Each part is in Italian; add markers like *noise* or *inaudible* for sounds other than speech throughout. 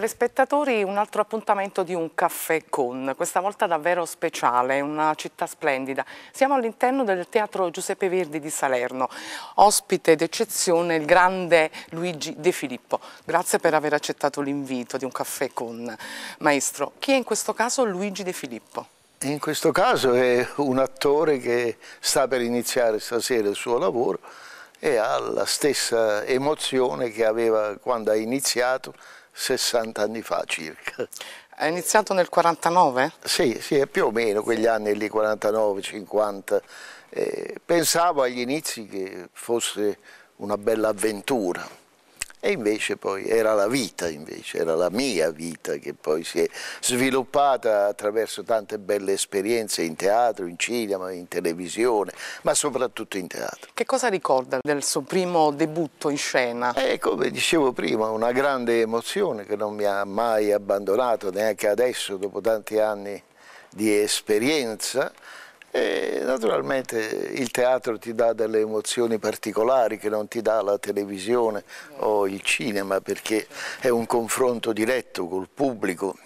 telespettatori un altro appuntamento di un caffè con, questa volta davvero speciale, una città splendida. Siamo all'interno del Teatro Giuseppe Verdi di Salerno, ospite d'eccezione il grande Luigi De Filippo. Grazie per aver accettato l'invito di un caffè con. Maestro, chi è in questo caso Luigi De Filippo? In questo caso è un attore che sta per iniziare stasera il suo lavoro e ha la stessa emozione che aveva quando ha iniziato 60 anni fa circa. È iniziato nel 49? Sì, sì, più o meno quegli anni lì, 49, 50. Eh, pensavo agli inizi che fosse una bella avventura, e invece poi era la vita, invece, era la mia vita che poi si è sviluppata attraverso tante belle esperienze in teatro, in cinema, in televisione, ma soprattutto in teatro. Che cosa ricorda del suo primo debutto in scena? E eh, come dicevo prima, una grande emozione che non mi ha mai abbandonato, neanche adesso, dopo tanti anni di esperienza, e naturalmente il teatro ti dà delle emozioni particolari che non ti dà la televisione o il cinema perché è un confronto diretto col pubblico,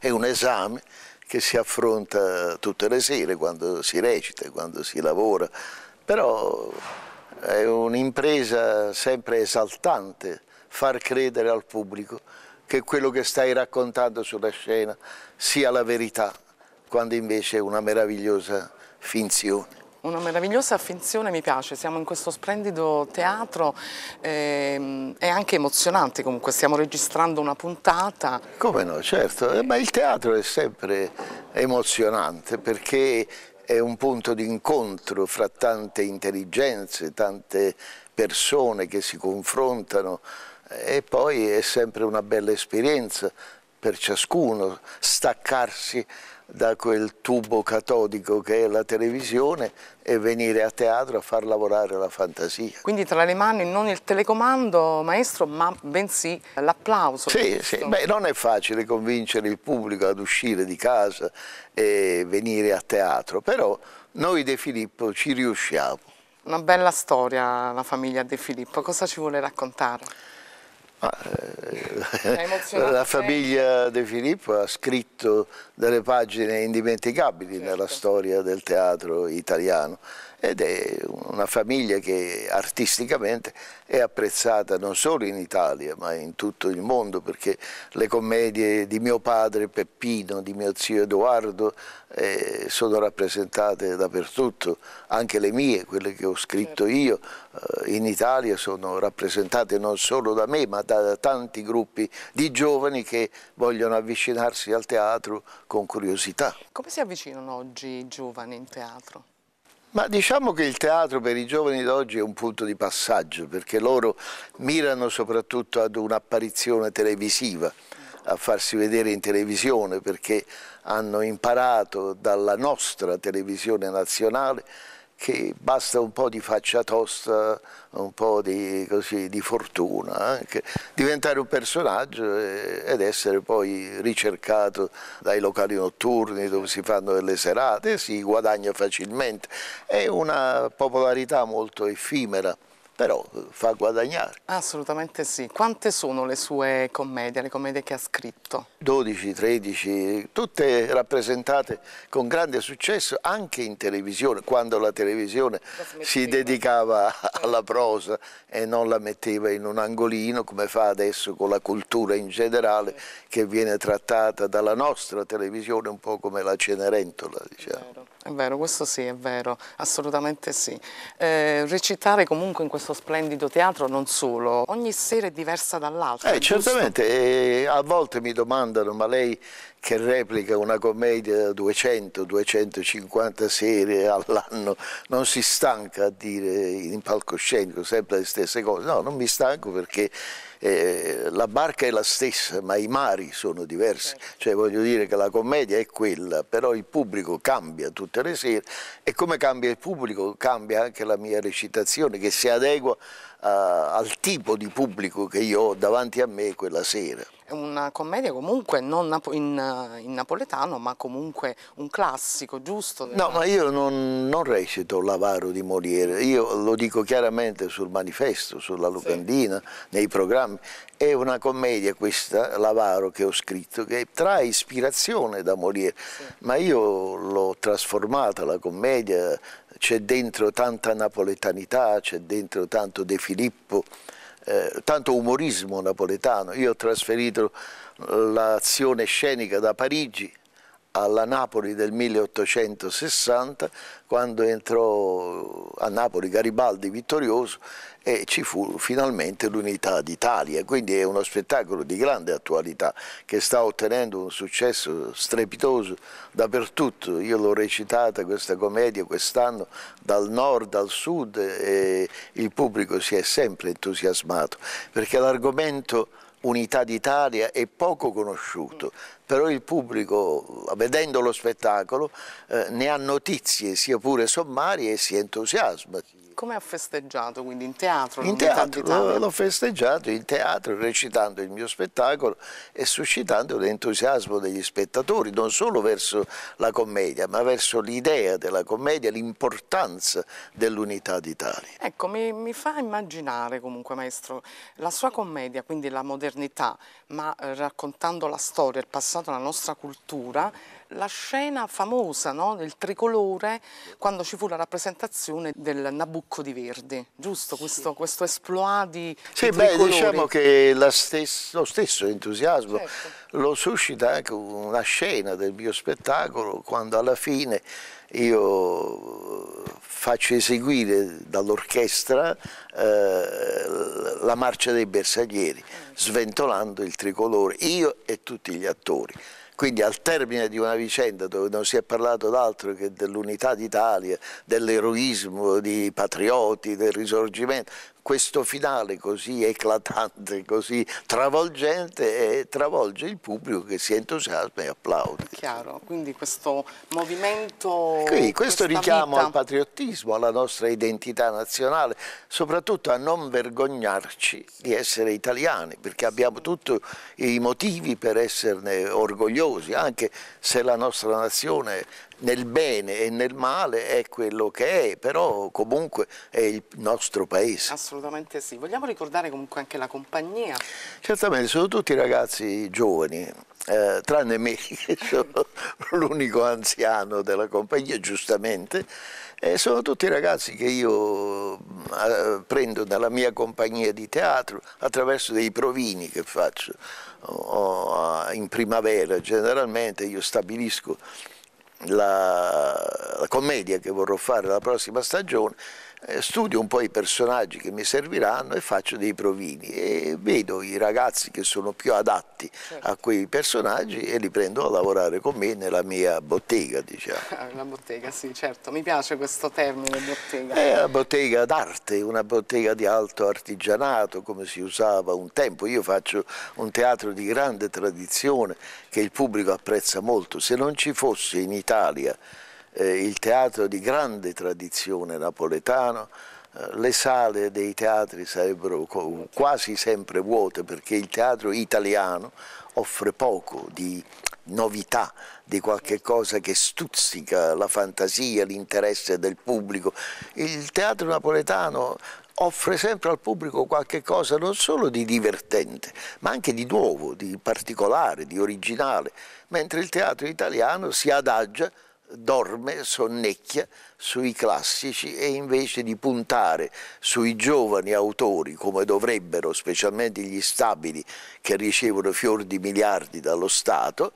è un esame che si affronta tutte le sere quando si recita, quando si lavora, però è un'impresa sempre esaltante far credere al pubblico che quello che stai raccontando sulla scena sia la verità quando invece è una meravigliosa finzione. Una meravigliosa finzione mi piace, siamo in questo splendido teatro, ehm, è anche emozionante comunque, stiamo registrando una puntata. Come no, certo, eh, ma il teatro è sempre emozionante perché è un punto di incontro fra tante intelligenze, tante persone che si confrontano eh, e poi è sempre una bella esperienza per ciascuno staccarsi da quel tubo catodico che è la televisione e venire a teatro a far lavorare la fantasia. Quindi tra le mani non il telecomando, maestro, ma bensì l'applauso. Sì, sì. Beh, non è facile convincere il pubblico ad uscire di casa e venire a teatro, però noi De Filippo ci riusciamo. Una bella storia la famiglia De Filippo, cosa ci vuole raccontare? Ma, eh, la famiglia De Filippo ha scritto delle pagine indimenticabili certo. nella storia del teatro italiano ed è una famiglia che artisticamente è apprezzata non solo in Italia ma in tutto il mondo perché le commedie di mio padre Peppino, di mio zio Edoardo eh, sono rappresentate dappertutto, anche le mie, quelle che ho scritto certo. io eh, in Italia sono rappresentate non solo da me ma da tanti gruppi di giovani che vogliono avvicinarsi al teatro con curiosità. Come si avvicinano oggi i giovani in teatro? Ma diciamo che il teatro per i giovani d'oggi è un punto di passaggio perché loro mirano soprattutto ad un'apparizione televisiva, a farsi vedere in televisione perché hanno imparato dalla nostra televisione nazionale che basta un po' di faccia tosta, un po' di, così, di fortuna, anche, eh, diventare un personaggio ed essere poi ricercato dai locali notturni dove si fanno delle serate, si guadagna facilmente, è una popolarità molto effimera però eh, fa guadagnare. Assolutamente sì. Quante sono le sue commedie, le commedie che ha scritto? 12, 13, tutte rappresentate con grande successo anche in televisione, quando la televisione la si dedicava alla prosa e non la metteva in un angolino come fa adesso con la cultura in generale che viene trattata dalla nostra televisione un po' come la Cenerentola, diciamo. È vero, questo sì, è vero, assolutamente sì. Eh, recitare comunque in questo splendido teatro non solo, ogni sera è diversa dall'altra. Eh, certamente, eh, a volte mi domandano, ma lei che replica una commedia da 200-250 serie all'anno, non si stanca a dire in palcoscenico sempre le stesse cose? No, non mi stanco perché eh, la barca è la stessa, ma i mari sono diversi. Certo. Cioè voglio dire che la commedia è quella, però il pubblico cambia tutte tutte le sere e come cambia il pubblico, cambia anche la mia recitazione che si adegua a, eh, al tipo di pubblico che io ho davanti a me quella sera una commedia comunque non in, in, napoletano, ma comunque un classico, giusto? No, ma io non, non recito l'avaro di Moliere, io lo dico chiaramente sul manifesto, sulla locandina, sì. nei programmi. È una commedia questa, l'avaro che ho scritto, che trae ispirazione da Moliere, sì. ma io l'ho trasformata la commedia, c'è dentro tanta napoletanità, c'è dentro tanto De Filippo, eh, tanto umorismo napoletano. Io ho trasferito eh, l'azione scenica da Parigi alla Napoli del 1860 quando entrò a Napoli Garibaldi vittorioso e ci fu finalmente l'unità d'Italia, quindi è uno spettacolo di grande attualità che sta ottenendo un successo strepitoso dappertutto, io l'ho recitata questa commedia quest'anno dal nord al sud e il pubblico si è sempre entusiasmato perché l'argomento Unità d'Italia è poco conosciuto, però il pubblico, vedendo lo spettacolo, eh, ne ha notizie, sia pure sommarie, e si entusiasma. Come ha festeggiato quindi in teatro? In teatro eh, l'ho festeggiato in teatro recitando il mio spettacolo e suscitando l'entusiasmo degli spettatori, non solo verso la commedia, ma verso l'idea della commedia, l'importanza dell'unità d'Italia. Ecco, mi, mi fa immaginare comunque, maestro, la sua commedia, quindi la modernità modernità, ma eh, raccontando la storia, il passato, la nostra cultura, la scena famosa no? del tricolore quando ci fu la rappresentazione del Nabucco di Verdi, giusto? Questo, sì. questo esploit di Sì, beh, diciamo che stes lo stesso entusiasmo certo. lo suscita anche una scena del mio spettacolo quando alla fine io faccio eseguire dall'orchestra eh, la marcia dei bersaglieri, mm. sventolando il tricolore, io e tutti gli attori. Quindi al termine di una vicenda dove non si è parlato d'altro che dell'unità d'Italia, dell'eroismo di patrioti, del risorgimento, questo finale così eclatante, così travolgente, eh, travolge il pubblico che si entusiasma e applaude. Chiaro, quindi questo movimento... Quindi questo richiamo vita... al patriottismo, alla nostra identità nazionale, soprattutto a non vergognarci di essere italiani, perché abbiamo tutti i motivi per esserne orgogliosi, anche se la nostra nazione nel bene e nel male è quello che è, però comunque è il nostro paese. Assolutamente sì. Vogliamo ricordare comunque anche la compagnia? Certamente, sono tutti ragazzi giovani, eh, tranne me *laughs* che sono l'unico anziano della compagnia, giustamente, eh, sono tutti ragazzi che io eh, prendo dalla mia compagnia di teatro attraverso dei provini che faccio. Oh, in primavera generalmente io stabilisco la, la commedia che vorrò fare la prossima stagione eh, studio un po' i personaggi che mi serviranno e faccio dei provini e vedo i ragazzi che sono più adatti certo. a quei personaggi e li prendo a lavorare con me nella mia bottega, diciamo. Una *laughs* bottega, sì, certo, mi piace questo termine bottega. È eh, una bottega d'arte, una bottega di alto artigianato, come si usava un tempo. Io faccio un teatro di grande tradizione che il pubblico apprezza molto. Se non ci fosse in Italia eh, il teatro di grande tradizione napoletano, eh, le sale dei teatri sarebbero quasi sempre vuote perché il teatro italiano offre poco di novità, di qualche cosa che stuzzica la fantasia, l'interesse del pubblico. Il teatro napoletano offre sempre al pubblico qualche cosa non solo di divertente, ma anche di nuovo, di particolare, di originale, mentre il teatro italiano si adagia dorme, sonnecchia sui classici e invece di puntare sui giovani autori come dovrebbero, specialmente gli stabili che ricevono fior di miliardi dallo Stato,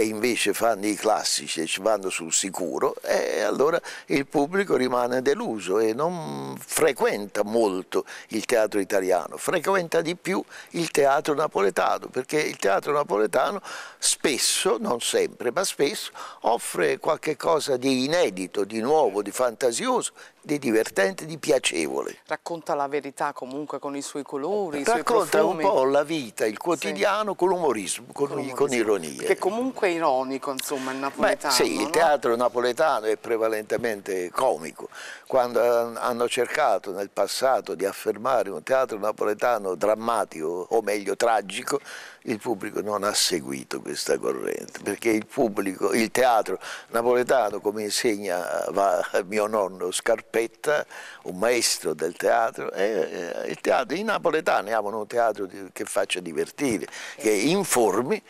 e invece fanno i classici e ci vanno sul sicuro e allora il pubblico rimane deluso e non frequenta molto il teatro italiano, frequenta di più il teatro napoletano perché il teatro napoletano spesso, non sempre, ma spesso offre qualche cosa di inedito, di nuovo, di fantasioso, di divertente, di piacevole. Racconta la verità comunque con i suoi colori, i Racconta suoi Racconta un po' la vita, il quotidiano sì. con l'umorismo, con, con, con, ironia. Che comunque è ironico, insomma, il napoletano. Beh, sì, no? il teatro napoletano è prevalentemente comico. Quando hanno cercato nel passato di affermare un teatro napoletano drammatico, o meglio tragico, il pubblico non ha seguito questa corrente, perché il pubblico, il teatro napoletano, come insegna mio nonno Scarpa, Cappetta, un maestro del teatro, e, eh, e, eh, teatro. i napoletani amano un teatro che faccia divertire, che informi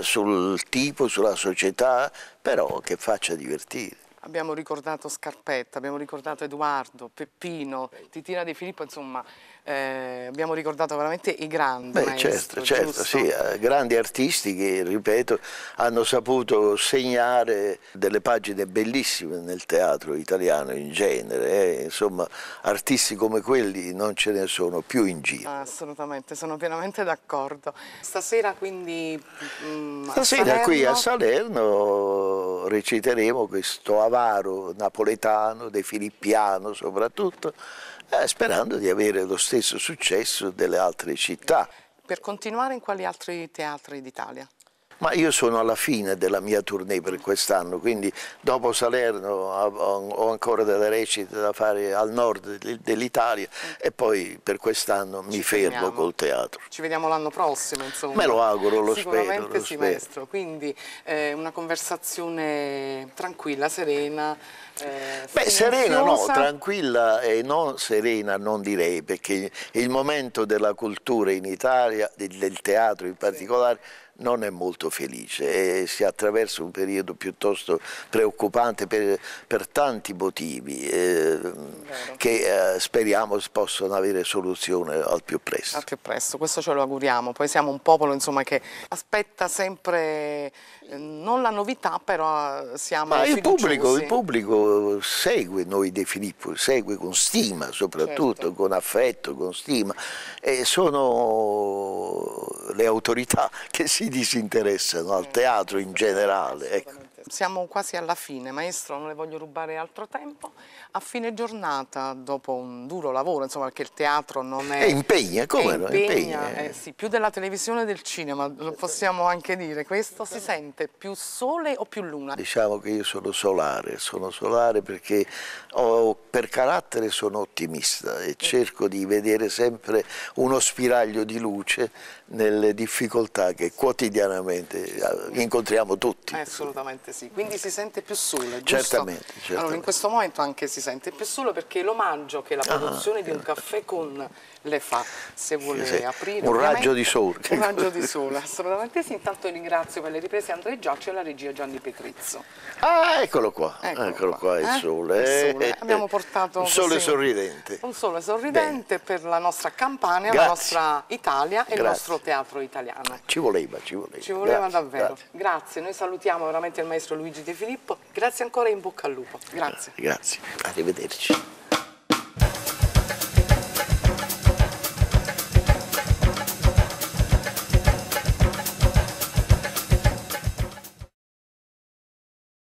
sul tipo, sulla società, però che faccia divertire abbiamo ricordato Scarpetta, abbiamo ricordato Edoardo, Peppino, Titina De Filippo, insomma eh, abbiamo ricordato veramente i grandi Beh, maestro, certo, certo sì, eh, grandi artisti che, ripeto, hanno saputo segnare delle pagine bellissime nel teatro italiano in genere, eh. insomma artisti come quelli non ce ne sono più in giro. Assolutamente, sono pienamente d'accordo. Stasera quindi... Mh, mm, Stasera a qui a Salerno reciteremo questo avanti avaro napoletano, De Filippiano soprattutto, eh, sperando di avere lo stesso successo delle altre città. Per continuare in quali altri teatri d'Italia? ma io sono alla fine della mia tournée per quest'anno, quindi dopo Salerno ho ancora delle recite da fare al nord dell'Italia e poi per quest'anno mi fermo col teatro. Ci vediamo l'anno prossimo, insomma. Me lo auguro, lo spero. Sicuramente sì, maestro, quindi eh, una conversazione tranquilla, serena. Eh, Beh, serena no, tranquilla e non serena non direi, perché il momento della cultura in Italia, del teatro in particolare, sì non è molto felice e si attraversa un periodo piuttosto preoccupante per, per tanti motivi eh, che eh, speriamo possano avere soluzione al più presto. Al più presto, questo ce lo auguriamo. Poi siamo un popolo insomma, che aspetta sempre, eh, non la novità, però eh, siamo Ma il pubblico, il pubblico, segue noi De Filippo, segue con stima soprattutto, certo. con affetto, con stima. E sono le autorità che si si disinteressano al teatro in generale. Ecco siamo quasi alla fine, maestro, non le voglio rubare altro tempo. A fine giornata, dopo un duro lavoro, insomma, perché il teatro non è... E eh, impegna, come no? Impegna, impegna. Eh, eh, sì, più della televisione e del cinema, lo possiamo anche dire. Questo si sente più sole o più luna? Diciamo che io sono solare, sono solare perché ho, per carattere sono ottimista e cerco di vedere sempre uno spiraglio di luce nelle difficoltà che quotidianamente eh, incontriamo tutti. assolutamente sì diversi, quindi si sente più solo, giusto? Certamente, certamente. Allora in questo momento anche si sente più solo perché l'omaggio che la ah, produzione ah, di un certo. caffè con le fa se vuole sì, aprire. Un raggio di sole. Un raggio di sole, assolutamente sì. Intanto ringrazio per le riprese Andrea Giaccio e la regia Gianni Petrizzo. Ah, eccolo qua, eccolo, eccolo qua, qua il, eh? sole. il sole. Abbiamo eh, portato un sole così, sorridente. Un sole sorridente Bene. per la nostra Campania, Grazie. la nostra Italia e Grazie. il nostro teatro italiano. Ci voleva, ci voleva. Ci voleva Grazie. davvero. Grazie. Noi salutiamo veramente il maestro Luigi De Filippo. Grazie ancora e in bocca al lupo. Grazie. Grazie. Arrivederci.